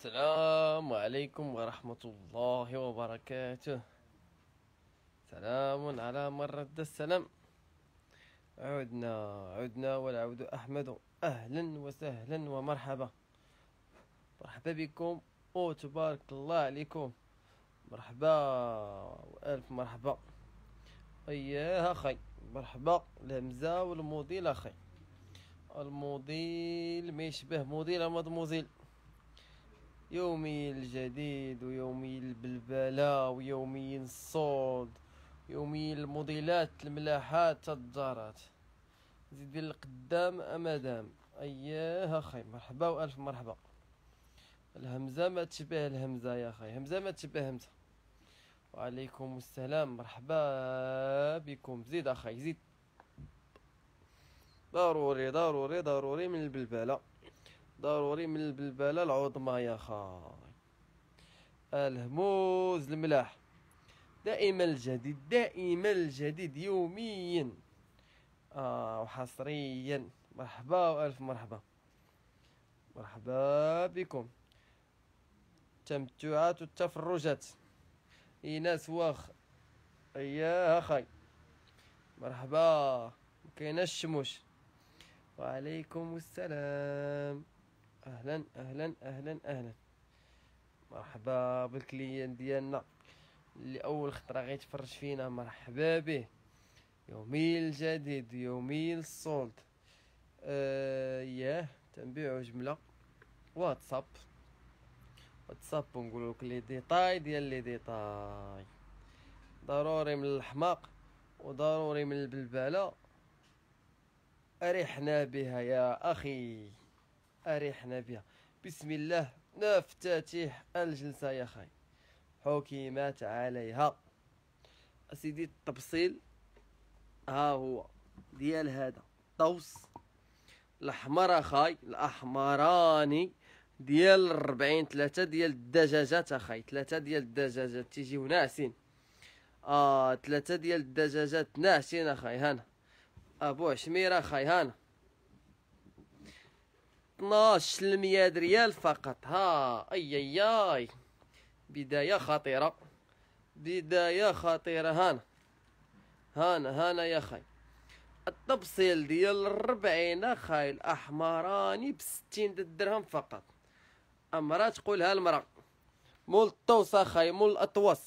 السلام عليكم ورحمة الله وبركاته سلام على من رد السلام عدنا عدنا والعود أحمد أهلا وسهلا ومرحبا مرحبا بكم أو تبارك الله عليكم مرحبا وألف مرحبا أيها أخي مرحبا الهمزة والموديل أخي الموديل ما يشبه موديل أما موديل يومي الجديد ويومي البلبلة ويومي الصوت يومي الموديلات الملاحات الدارات زيد القدام أمدام أياه خي مرحبا وألف مرحبا الهمزة ما تشبه الهمزة يا خي همزة ما تشبه همزة وعليكم السلام مرحبا بكم زيد أخي زيد ضروري ضروري ضروري من البلبله ضروري من البلبله العظمى يا خاي الهموز الملاح دائما الجديد دائما الجديد يوميا آه وحصريا مرحبا والف مرحبا مرحبا بكم التمتعات والتفرجات ايناس واخ يا اخي مرحبا مكايناش الشموش وعليكم السلام اهلا اهلا اهلا اهلا مرحبا بالكليان ديالنا اللي اول خطره غيتفرج فينا مرحبا به يومي الجديد يومي الصولد آه ياه تنبيعو جمله واتساب واتساب ونقول لك لي ديتاي ديال لي ديتاي ضروري من الحماق وضروري من البلبله ارحنا بها يا اخي أريحنا بها بسم الله نفتتح الجلسة يا خاي حكمت عليها أسيدي التبصيل ها هو ديال هذا طوس الأحمر أخاي الأحمراني ديال الربعين ثلاثة ديال الدجاجات أخاي ثلاثة ديال الدجاجات تيجيو ناعسين آه ثلاثة ديال الدجاجات ناعسين أخاي هنا أبو عشمير أخاي هنا 12000 ريال فقط ها اي اي اي بدايه خطيره بدايه خطيره هانا هانا هانا يا خاي التبصيل ديال الربعين خاي الاحمراني بستين درهم فقط امراه تقولها المراه مول الطوس اخاي مول الاطوس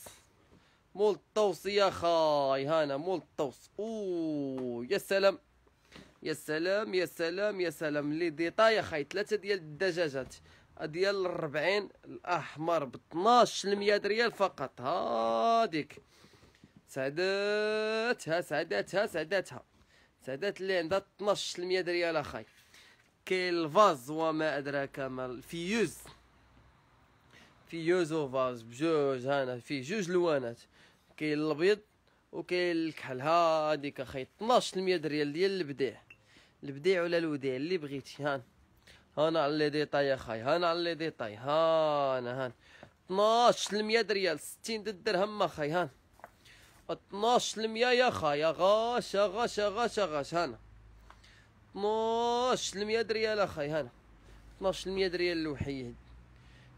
مول الطوس يا خاي هانا مول الطوس اوه يا سلام يا سلام يا سلام يا سلام لي ديطا يا خاي ثلاثه ديال الدجاجات ديال الربعين الاحمر ب 12 ريال فقط هاديك سعداتها سعداتها سعداتها سعدات اللي عندها 12 ريال اخاي كاين الفاز وما ادراك ما فيوز فيوز وفاز بجوج هنا في جوج لوانات كاين الابيض وكاين الكحل هاديك اخاي 12 ريال ديال البديع البديع ولا الوديع اللي بغيتي هان هانا على لي ديطاي يا خاي هانا على لي ديطاي هانا هان 12 المية دريال 60 درهم ما خاي هان 12 المية يا خاي غاش غاش غاش غاش هانا 12 المية دريال اخاي هانا 12 المية دريال الوحيد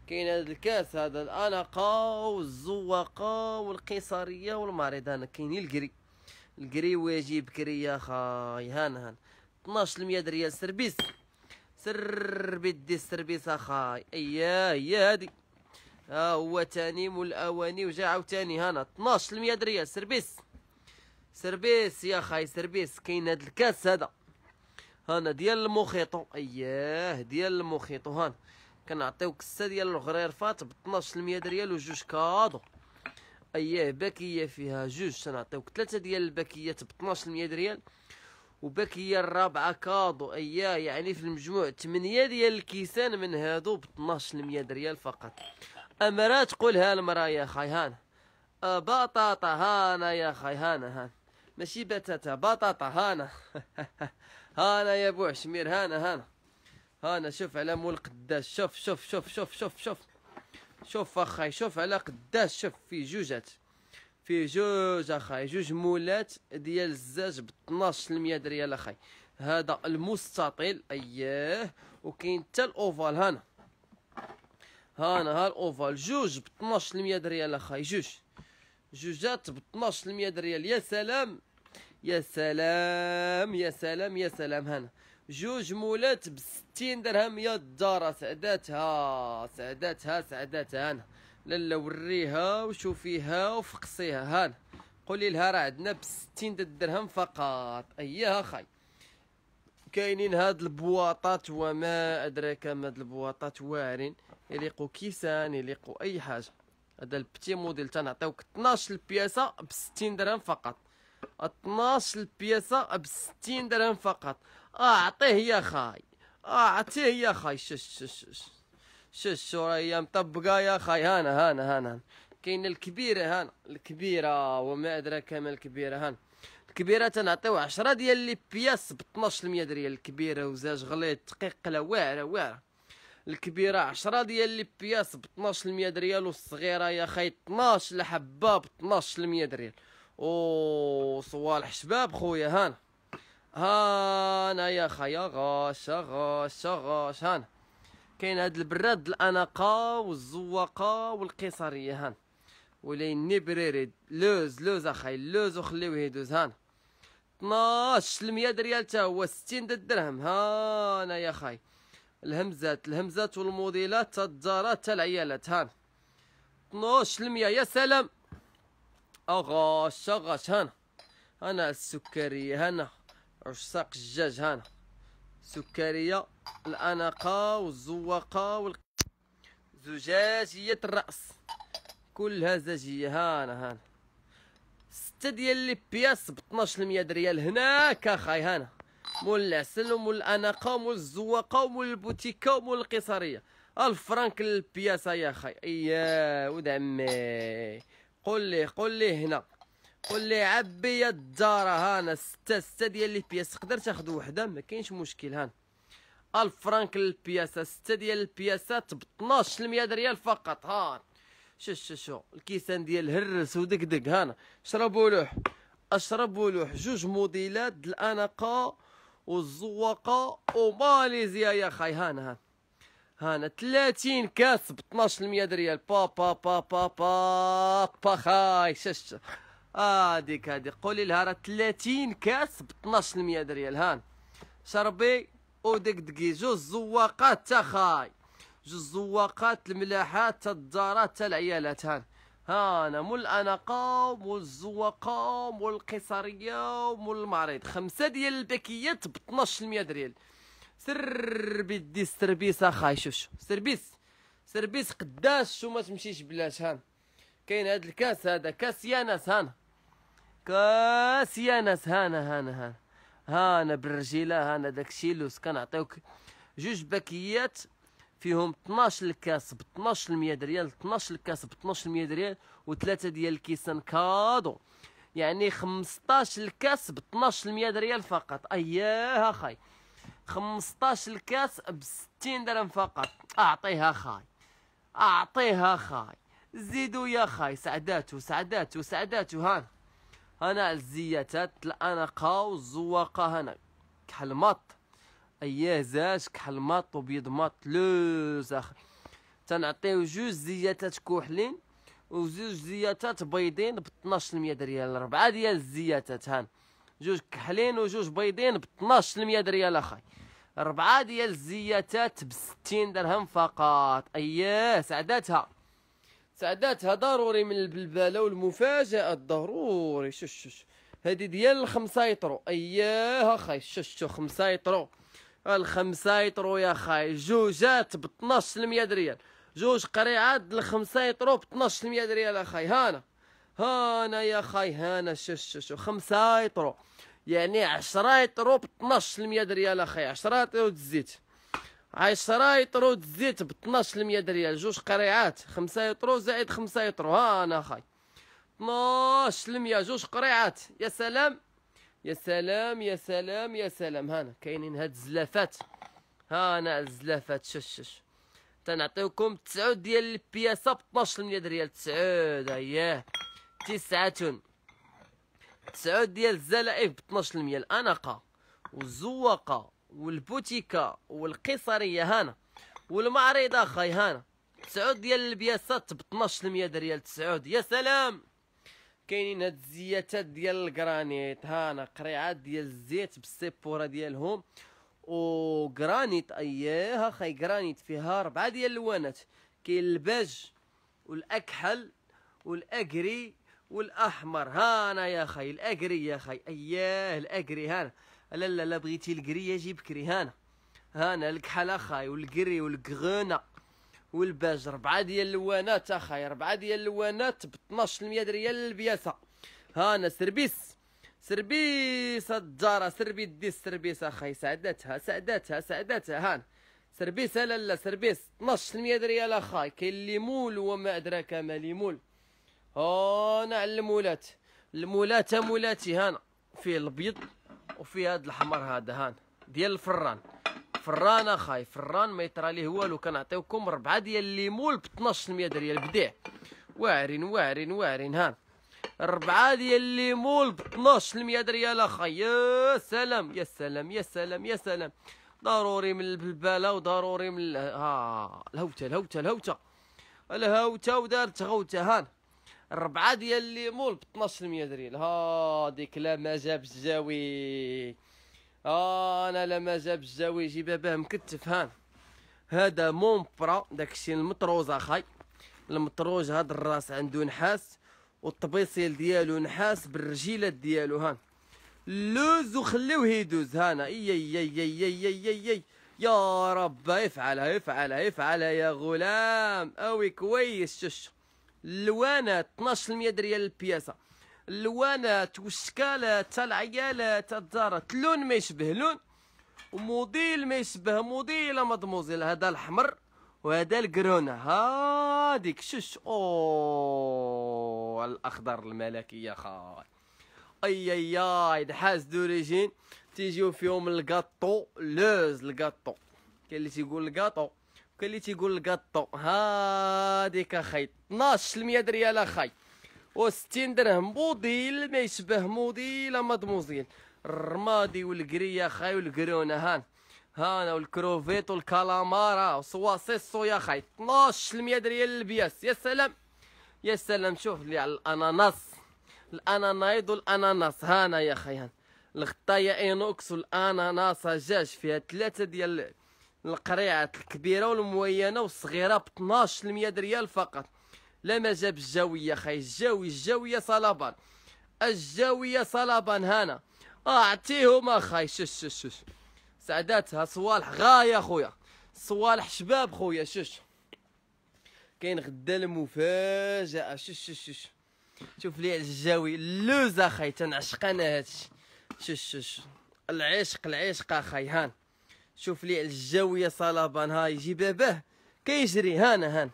كاين هذا الكاس هذا الاناقه والزواقه والقيصريه والمعرض هانا كاينين الكري الكري واجي بكري يا خاي هانا هانا 12% ريال سربيس سربي دي سربيس اخاي ايا هي هادي ها هو تاني مول الاواني وجا عاوتاني هنا 12% ريال سربيس سربيس يا خاي سربيس كاين هاد الكاس هذا هنا ديال المخيطو اياه ديال المخيطو هان كنعطيو كسه ديال الغريرفات ب 12% ريال وجوج كادو اياه باكيه فيها جوج تنعطيوك ثلاثه ديال الباكيات ب 12% ريال هي الرابعة كادو اياه يعني في المجموع 8 ديال الكيسان من هادو ب 12 ريال فقط امرات تقولها المرا يا خاي هانا أه، بطاطا هانا يا خاي هانا هانا ماشي بتاتا بطاطا هانا هانا يا بو عشمير هانا هانا هانا شوف على مول قداش شوف شوف شوف شوف شوف شوف شوف اخاي شوف على قداش شوف في جوجات فيه جوج اخاي جوج مولات ديال الزاج ب 12% دريال اخاي هذا المستطيل اييه وكاين حتى الاوفال هنا هنا ها الاوفال جوج ب 12% دريال اخاي جوج جوجات ب 12% دريال يا سلام يا سلام يا سلام يا سلام هنا جوج مولات ب 60 درهم يا الدار سعداتها سعداتها سعداتها انا لالا وريها وشوفيها وفقصيها هان قولي لها راه عندنا ب 60 درهم فقط اياها خاي كاينين هاد البواطات وما ادراك ما هاد البواطات واعرين يليقوا كيسان يليقوا اي حاجه هذا البتي موديل تنعطيوك 12 البياسه ب 60 درهم فقط 12 البياسه ب 60 درهم فقط اعطيه يا خاي اعطيه يا خاي شش شش, شش. شو الشورى ايام طبقه يا خاي هانا هانا هانا كاين الكبيره هانا الكبيره وما ادري كم الكبيره هانا الكبيره تنعطيو 10 ديال لي بياس ب 12% ريال الكبيره وزاج غليظ لا واعره واعره الكبيره 10 ديال لي بياس ب 12% ريال والصغيره يا خاي 12 لحبه ب 12% ريال او صوالح شباب خويا هانا هانا يا خيا غاش غاش غاش هانا كاين هاد البراد الاناقه والزواقه والقيصريه هان ولي نبريري لوز لوز اخاي لوز وخليوه يدوز هان 12 لمية ريال تا هو 60 درهم ها يا خاي الهمزات الهمزات والموديلات تا الدارات تا العيالات هان 12 لمية يا سلام اغاش اغاش هانا هانا السكريه هانا عشاق الجاج هانا سكريه الأناقة والزوقة وال... زجاجية الرأس كلها زجاجية هانا هانا ستة ديال لي بياس ب 12% ريال هناك اخاي هانا مول العسل ومول الأناقة ومول الزوقة ومول البوتيكة ومول القيصرية ألف فرانك البياسة يا خي ايا ود عمي قول لي قول لي هنا قول لي عبي يا الدار هانا ستة ستة ديال لي بياس تقدر تاخد وحدة مكاينش مشكل هانا ألف فرانك للبياسه ستة ديال البياسات ب 12% ريال فقط ها شو شو شو الكيسان ديال هرس دك هانا شرب لوح اشربوا لوح جوج موديلات الاناقه والزواقه وماليزيا يا خاي هانا هانا هانا 30 كاس ب 12% ريال با با با با با با خاي شش هاديك آه هادي قولي لها راه 30 كاس ب 12% ريال هان شربي دقي جوج زواقات تا خاي جوج زواقات الملاحات تا الدارات تا العيالات هان هانا مول الاناقة مول الزواقه مول القيصريه مول المريض خمسه ديال الباكيات ب 12% دريال سربي دي سربيس اخاي شوف شوف سربيس سربيس قداش وما تمشيش بلاش هان كاين هاد الكاس هذا كاس يانس هانا كاس يانس هانا هانا هانا ها انا بالرجيله ها انا داك الشيء الشيلوس كنعطيوك جوج باكيات فيهم 12 الكاس ب 12% دريال 12 الكاس ب 12% دريال وثلاثه ديال الكيسان كادو يعني 15 الكاس ب 12% دريال فقط اياها خاي 15 الكاس ب 60 درهم فقط اعطيها خاي اعطيها خاي زيدوا يا خاي سعداتو سعداتو سعداتو هان هنا الزيتات الأناقة والزواقة الزواقه هنا كحل مط اياه زاج كحل مط وبيض مط آخر تنعطيو جوج زيتات كحلين وزوج زيتات بيضين ب 12% ريال ربعه ديال الزيتات هان جوج كحلين وجوج بيضين ب 12% ريال اخاي ربعه ديال الزيتات ب 60 درهم فقط اياه سعداتها سعداتها ضروري من البلبله والمفاجاه ضروري شش شش هذه ديال الخمسه يطرو اياها خاي شش شو خمسه يطرو الخمسه يطرو يا خاي جوجات ب 1200 ريال جوج قريعات الخمسه يطرو ب 1200 ريال اخاي هانا هانا يا خاي هانا شش شش خمسه يطرو يعني 10 يطرو ب 1200 ريال اخاي 10 يطرو الزيت 10 يطرو الزيت ب 12% ريال جوج قريعات 5 يطرو زائد 5 يطرو ها انا خاي 12% جوج قريعات يا سلام يا سلام يا سلام يا سلام هانا كاينين هاد الزلافات هانا الزلافات ششش تنعطيوكم تسعود ديال البياسة ب 12% ريال تسعود اياه تسعة تسعود ديال الزلائف ب 12% الانقة والزواقة والبوتيكا والقيصريه هانا والمعرض اخاي هانا تسعود ديال البياسات ب 12% ريال تسعود يا سلام كاينين هاد الزياتات ديال الجرانيت هانا قريعات ديال الزيت بالسيبوره ديالهم وجرانيت اياها خاي جرانيت فيها ربعه ديال اللوانات كاين الباج والاكحل والاجري والاحمر هانا يا خاي الاجري يا خاي اياه الاجري هانا لا لا لا بغيتي الكريه جيب كري هانا هانا الكحل اخاي والكري والكغونا والباج ربعة ديال اللوانات اخاي ربعة ديال اللوانات ب 12% ريال البياسه هانا سربيس سربيس الدارة سربي دي السربيس اخاي سعداتها سعداتها سعداتها هانا سربيس لا لا سربيس 12% ريال اخاي كاين مول وما ادراك ما مول هانا على المولات المولات مولاتي هانا فيه الابيض وفي هاد الحمر هذا هان ديال الفران فران اخاي فران ما يطرى ليه والو كنعطيوكم ربعه ديال الليمول ب 12% دريال بديع واعرين واعرين واعرين هان ربعة ديال الليمول ب 12% دريال اخاي يا سلام يا سلام يا سلام يا سلام ضروري من البلبله وضروري من ها الهوته الهوته الهوته الهوته ودارت غوته هان الربعه ديال مول ب درهم ها هاديك لا ما جاب الزاوي آه، انا لا ما جاب الزاوي جيبها باه مكتف هان هذا برا داكشي المطروز اخاي المطروز هاد الراس عنده نحاس والطبيصيل ديالو نحاس بالرجيلات ديالو هان لوز وخليوه يدوز هانا اي اي اي اي اي اي, اي, اي. يا رب افعلها افعلها افعلها يا غلام اوي كويس شوش اللوانات 12% دريال البياسه اللوانات والشكالات العيالات الدارات لون ما يشبه لون وموديل ما يشبه موديل مضموزيل هذا الحمر وهذا الكرونا هاديك شش او الاخضر الملكي يا خال اي اي اي دحاس دوريجين تيجيو فيهم القطو لوز القطو كاين اللي تيقول القطو كاين اللي تيقول الكاطو هاديك اخاي 12 ريال اخاي و60 درهم موديل ما يشبه موديل مضموزيل الرمادي والقريه خاي والقرونه هان هانا والكروفيت والكالامارا وصواصيصو يا خاي 12 ريال البياس يا سلام يا سلام شوف لي على الاناناس الانانايض والاناناس هانا يا خاي هان الغطايه اينوكس والاناناس جاج فيها ثلاثه ديال القريعات الكبيره والموينه والصغيره ب 12% ريال فقط لا ما جاب الجاويه خاي الجاوي الجاويه صلابان الجاويه صلابان هنا آه، اعطيهم اخاي شش شش شش سعداتها صوالح غايه خويا صوالح شباب خويا شش كاين غدا المفاجاه شش شش شش شوف لي الجاوي لوز اخاي تنعشق انا هادشي شش شش العشق العشق اخاي هان شوف لي على الجاويه صلابان هاي جيبها به كيجري هانا هان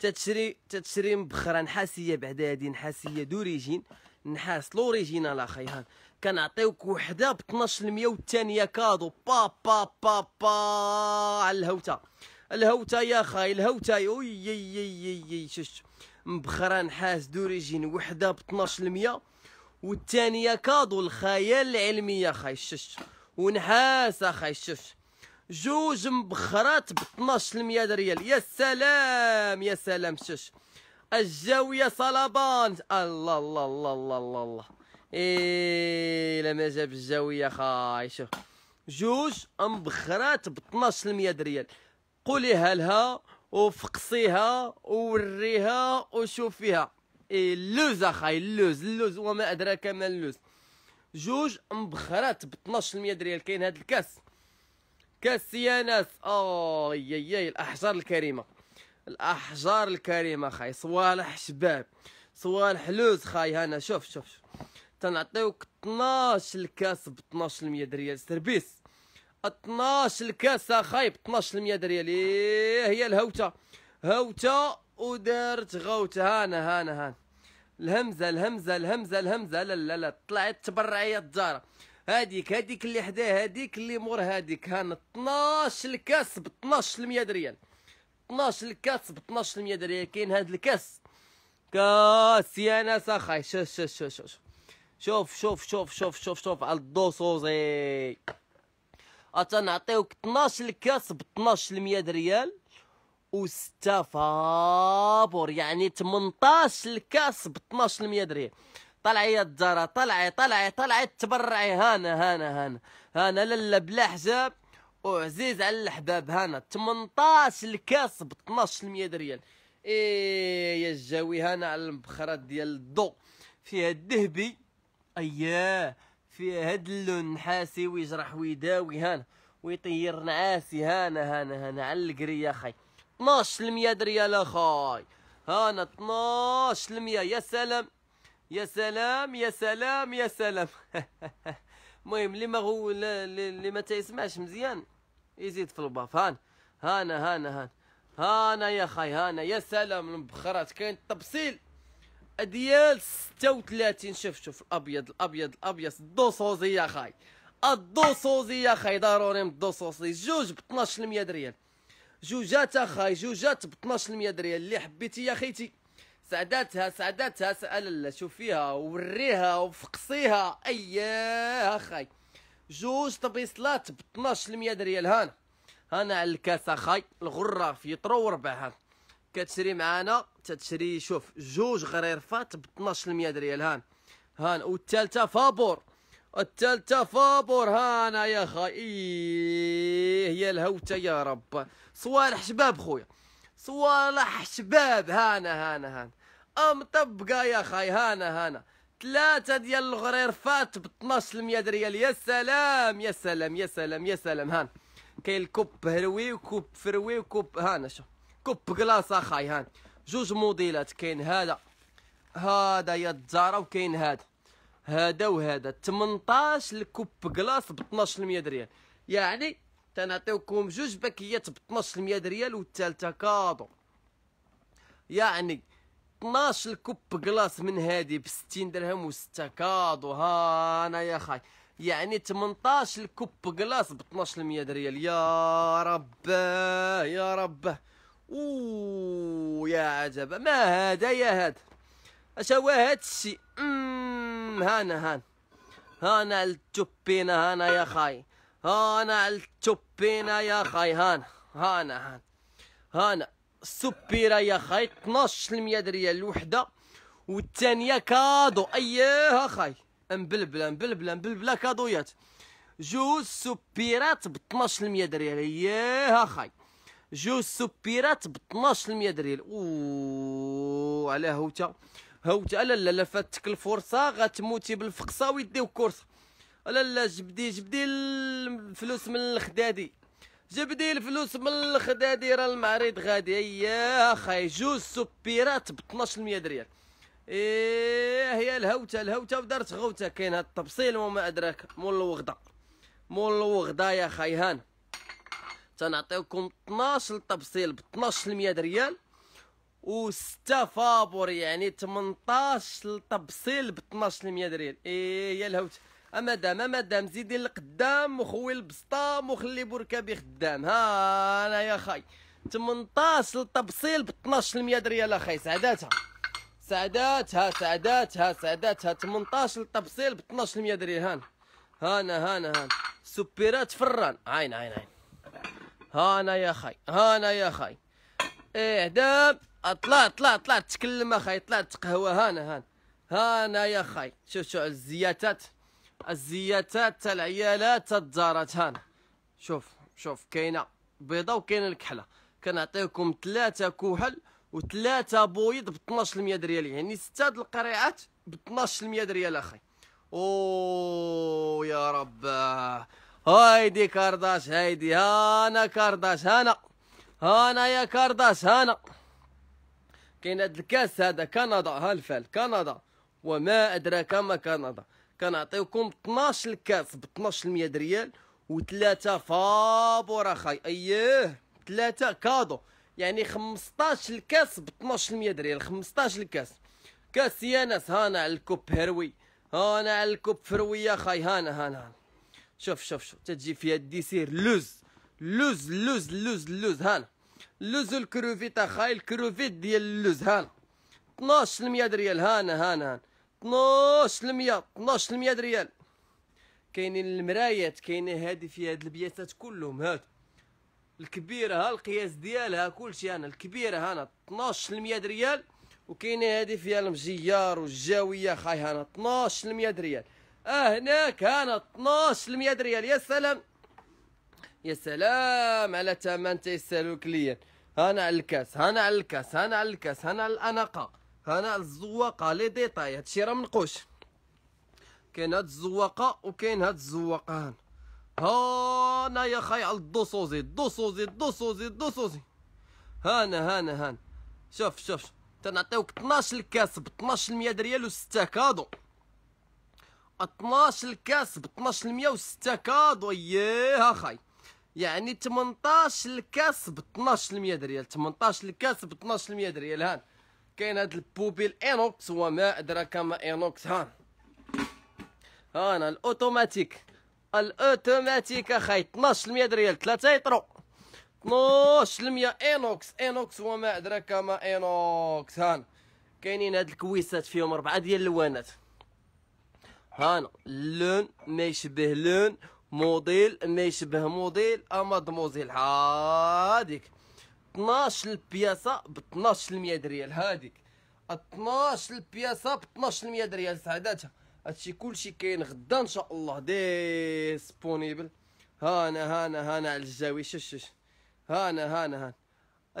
تتشري تتشري مبخره نحاسيه بعدا هادي نحاسيه دوريجين نحاس لوريجينال اخي هان كنعطيوك وحده ب 12% والثانيه كادو با با با با على الهوته الهوته يا خاي الهوته اوي يي يي يي شفت مبخره نحاس دوريجين وحده ب 12% والثانيه كادو الخيال العلمي يا خاي شفت ونحاس اخاي الشوش جوج مبخرات ب 12% ريال يا سلام يا سلام شوش الجاويه صلبان الله الله الله الله الله, الله. ايه لما جاب الجاويه خاي شوف جوج مبخرات ب 12% ريال قوليها لها وفقصيها ووريها وشوفيها إيه اللوز اخاي اللوز اللوز وما ادراك ما اللوز جوج مبخرات ب 12% ريال كاين هذا الكاس كاس يا ناس اوه يا ياي الاحجار الكريمه الاحجار الكريمه خاي صوالح شباب صوالح لوز خاي هنا شوف شوف, شوف. تنعطيوك 12 الكاس ب 12% ريال سربيس 12 الكاس اخاي ب 12% ريال ايه هي الهوته هوته ودارت غوته هانا هانا هانا الهمزه الهمزه الهمزه الهمزه لا لا لا طلعت تبرعيه الدار هذيك هذيك اللي حداها هذيك اللي مور هذيك هان 12 الكاس ب 12 100 ريال 12 الكاس ب 12 100 ريال كاين هذا الكاس كاس يا ناس اخاي شوف شوف شوف شوف شوف شوف شوف شوف شوف شوف شوف على الدوسوزي اتنعطيوك 12 الكاس ب 12 100 ريال وستافابور يعني 18 الكاس ب 12% درهم طلعي يا الدارة طلعي طلعي طلعي تبرعي هانا هانا هانا هانا لالا بلا حجاب وعزيز على الحباب هانا 18 الكاس ب 12% دريال ايه يا الجاوي هانا على المبخرات ديال الضو فيها الذهبي اياه فيها هاد اللون نحاسي ويجرح ويداوي هانا ويطير نعاسي هانا هانا هانا على القريه خي 12 المية ريال اخاي هانا 12 يا سلام يا سلام يا سلام يا سلام المهم اللي ما هو اللي ما تيسمعش مزيان يزيد في الباف هان هانا هانا هانا هانا يا خاي هانا يا سلام البخرات كاين التبصيل ديال 36 شوف شوف الابيض الابيض الابيض الدوسوزي يا خاي الدوسوزي يا خاي ضروري من الدوسوزي جوج ب 12 ريال جوجات اخاي جوجات ب 12 ريال اللي حبيتي يا خيتي سعداتها سعداتها سأل شوفيها وريها وفقصيها اياه اخاي جوج طبيصلات ب 12 ريال دريال هانا هانا على الكاس اخاي الغرة في طرو وربعها كتشري معانا تتشري شوف جوج غريرفات ب 12 ريال هان هان والثالثة فابور التالتة فابورهانا يا خاي إيه يا الهوتة يا رب صوالح شباب خويا صوالح شباب هانا هانا هانا ام طبقة يا خاي هانا هانا ثلاثة ديال الغرير فات ب 12 ريال يا سلام يا سلام يا سلام يا سلام هانا كاين الكوب هروي وكوب فروي وكوب هانا شوف كوب كلاص اخاي هانا جوج موديلات كاين هذا هذا يا الزهرة وكاين هذا هذا وهذا 18 الكوب كلاص ب 12% ريال يعني تنعطيوكم جوج باكيات ب 12% ريال والثالثه كادو يعني 12 الكوب كلاص من هذه ب 60 درهم و6 كادو ها انا يا خاي يعني 18 الكوب كلاص ب 12% ريال يا رب يا رب او يا عجبه ما هذا يا هذا اش هو هذا الشيء أمم. هم هانا هان هانا التوبينا هانا يا خاي هانا التوبينا يا خاي هانا هانا هانا هانا سوبيرا يا خاي 12% ريال الوحدة والثانية كادو اييه خاي مبلبلة مبلبلة مبلبلة كادويات جوج سوبيرات ب 12% ريال اييه خاي جوج سوبيرات ب 12% ريال اوه على هوته هاو لا لا لا فاتك الفرصه غتموتي بالفقصه ويديو كورس لا لا جبدي جبدي الفلوس من الخدادي جبدي الفلوس من الخدادي راه المعرض غادي اياه خاي جوج سوبيرات ب 1200 ريال ايه هي الهوته الهوته ودارت غوته كاين هاد التبصيل وما ادراك مول الوغده مول الوغده يا خيهان تنعطيوكم 12 تبصيل ب 1200 ريال وستافابور يعني 18 تبصيل ب 12% دريل ايه يا الهوت امدام امدام زيدي القدام وخوي البسطام وخلي بركبي خدام ها انا يا خاي 18 تبصيل ب 12% دريال اخاي سعداتها سعداتها سعداتها سعداتها 18 تبصيل ب 12% دريال هان هانا هانا هان سوبيرات فران عين عين عين هانا يا خاي هانا يا خاي اعدام إيه اطلع اطلع اطلع تكلم اخاي اطلع تقهوى هانا هانا هانا يا خاي شوف شوف الزياتات الزياتات تاع العيالات الدارات هانا شوف شوف كاينه بيضه وكاينه الكحله كنعطيكم ثلاثه كحل وثلاثه بويض ب 12% دريال يعني سته القريعات ب 12% دريال اخاي او يا رب هايدي كارداش هايدي هانا كارداش هانا هانا يا كارداش هانا كاين هذا الكاس هذا كندا ها الفال كندا وما ادراك ما كندا كنعطيكم 12 الكاس ب 1200 ريال وثلاثه فابور اخاي اييه ثلاثه كادو يعني 15 الكاس ب 1200 ريال 15 الكاس كاس يا ناس هانا على الكوب هروي هانا على الكوب فرويه خاي هانا هانا, هانا. شوف شوف شوف تجي فيها الديسير لوز لوز لوز لوز لوز هانا لوز الكروفيت اخاي الكروفيت ديال اللوز هان 12% دريال هان هان هان 12% 12% دريال كاينين المرايات كاينه هادي في هاد البياسات كلهم هاد الكبيره ها القياس ديالها كلشي انا الكبيره هانا 12% دريال وكاينه هادي فيها المجيار والجاويه خاي هانا 12% دريال اه هناك هانا 12% دريال يا سلام يا سلام على ثمن تيسالو كليا هنا الكاس هنا الكاس هنا الكاس هنا الاناقه هنا الزواقه لي ديطاي هادشي راه منقوش كاين هاد الزواقه وكاين هاد الزواقه هنا هانا يا خاي على الدوسوزي الدوسوزي الدوسوزي الدوسوزي هنا هنا هنا شوف شوف تنعطيوك 12 الكاس ب 12% ريال و6 كادو 12 الكاس ب 12% و6 كادو ياه خاي يعني 18 الكاس ب 12% دريال 18 الكاس ب 12% دريال هان كاين هاد البوبيل اينوكس وما ادراك ما انوكس هان هانا الاوتوماتيك الاوتوماتيك اخاي 12% دريال 3 يطرو 12% انوكس اينوكس وما ادراك ما انوكس هان كاينين هاد الكويسات فيهم اربعه ديال اللوانات هانا اللون ما يشبه لون موديل ما يشبه موديل اما دموزيل هاديك 12 البياسه ب 12% ريال هاديك 12 البياسه ب 12% ريال سعداتها هادشي كلشي كاين غدا ان شاء الله ديسبونيبل هانا هانا هانا على الجاوي شش شش هانا هانا هانا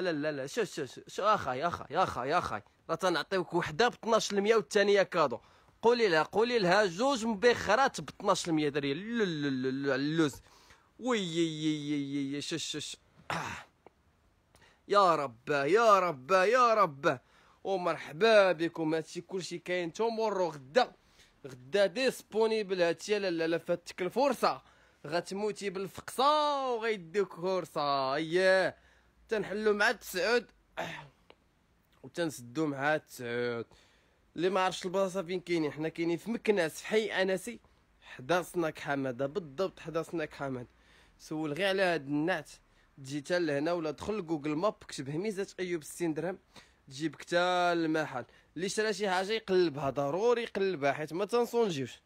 لا لا لا شش شش اخاي اخاي اخاي اخاي راه تنعطيوك وحده ب 12% والثانيه كادو قولي لها قولي لها جوج مبخرات ب 1200 درهم اللوز وي شش شش يا رباه يا رباه يا رباه ومرحبا بكم هادشي كلشي كاين تمر غدا غدا ديسبونيبل هادشي لا لا فاتك الفرصه غتموتي بالفقصه وغيدوك فرصه اييه تنحلو مع تسعود وتنسدو مع تسعود اللي ما عرفش البلاصه فين كاينين حنا كاينين في مكناس في حي انسي حدا سناك حماده بالضبط حدا سناك حماده سول غير على هاد النعت تجي حتى لهنا ولا دخل جوجل ماب كتب هميزه ايوب 60 درهم تجيب حتى المحل اللي شرا شي حاجه يقلبها ضروري يقلبها حيت ما تنصونجيوش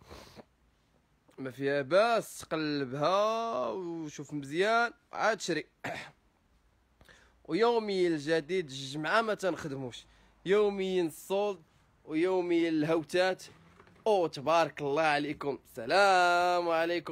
ما فيها باس تقلبها وشوف مزيان عاد شري ويومي الجديد الجمعه ما تنخدموش يوميا الصوت ويومي الهوتات او تبارك الله عليكم السلام عليكم